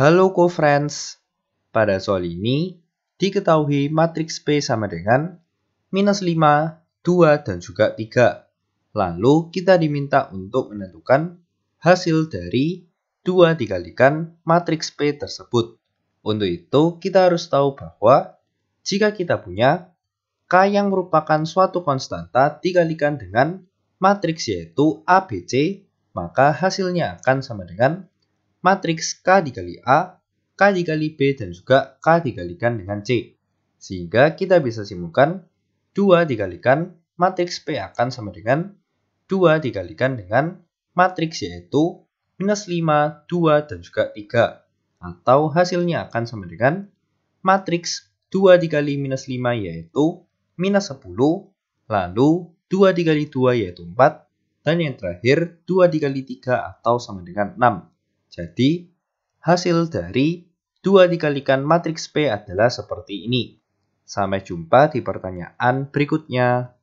Halo co-friends, pada soal ini diketahui matriks P sama dengan minus 5, 2, dan juga 3. Lalu kita diminta untuk menentukan hasil dari 2 dikalikan matriks P tersebut. Untuk itu kita harus tahu bahwa jika kita punya K yang merupakan suatu konstanta dikalikan dengan matriks yaitu ABC, maka hasilnya akan sama dengan matriks K dikali A, K dikali B, dan juga K dikalikan dengan C. Sehingga kita bisa simpulkan 2 dikalikan matriks P akan sama dengan 2 dikalikan dengan matriks yaitu minus 5, 2, dan juga 3. Atau hasilnya akan sama dengan matriks 2 dikali minus 5 yaitu minus 10, lalu 2 dikali 2 yaitu 4, dan yang terakhir 2 dikali 3 atau sama dengan 6. Jadi, hasil dari dua dikalikan matriks P adalah seperti ini. Sampai jumpa di pertanyaan berikutnya.